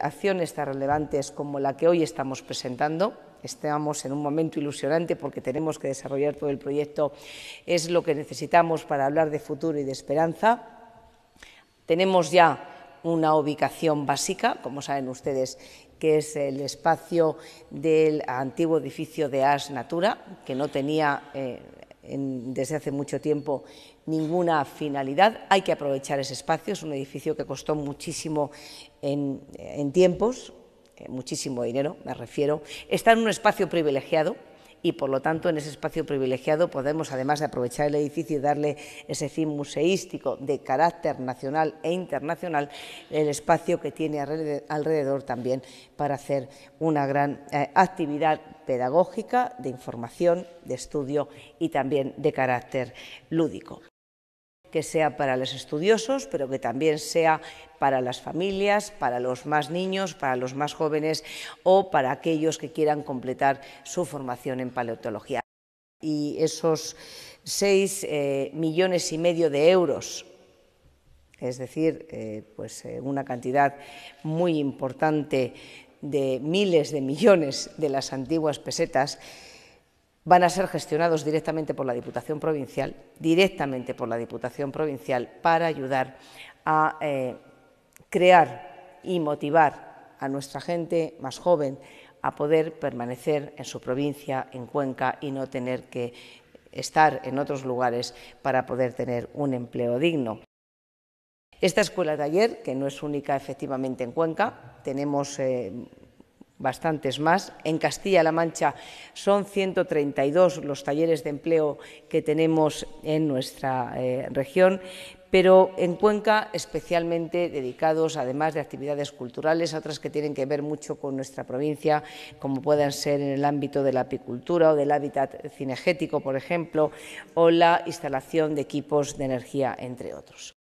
acciones tan relevantes como la que hoy estamos presentando. Estamos en un momento ilusionante porque tenemos que desarrollar todo el proyecto. Es lo que necesitamos para hablar de futuro y de esperanza. Tenemos ya una ubicación básica, como saben ustedes, que es el espacio del antiguo edificio de As Natura, que no tenía eh, desde hace mucho tiempo ninguna finalidad. Hay que aprovechar ese espacio, es un edificio que costó muchísimo en, tiempos, eh, muchísimo dinero, me refiero. Está en un espacio privilegiado, y, por lo tanto, en ese espacio privilegiado podemos, además de aprovechar el edificio y darle ese fin museístico de carácter nacional e internacional, el espacio que tiene alrededor también para hacer una gran eh, actividad pedagógica, de información, de estudio y también de carácter lúdico que sea para los estudiosos, pero que también sea para las familias, para los más niños, para los más jóvenes o para aquellos que quieran completar su formación en paleontología. Y esos 6 eh, millones y medio de euros, es decir, eh, pues, eh, una cantidad muy importante de miles de millones de las antiguas pesetas, van a ser gestionados directamente por la Diputación Provincial, directamente por la Diputación Provincial, para ayudar a eh, crear y motivar a nuestra gente más joven a poder permanecer en su provincia, en Cuenca, y no tener que estar en otros lugares para poder tener un empleo digno. Esta escuela de ayer, que no es única efectivamente en Cuenca, tenemos eh, bastantes más. En Castilla-La Mancha son 132 los talleres de empleo que tenemos en nuestra eh, región, pero en Cuenca especialmente dedicados, además de actividades culturales, otras que tienen que ver mucho con nuestra provincia, como puedan ser en el ámbito de la apicultura o del hábitat cinegético, por ejemplo, o la instalación de equipos de energía, entre otros.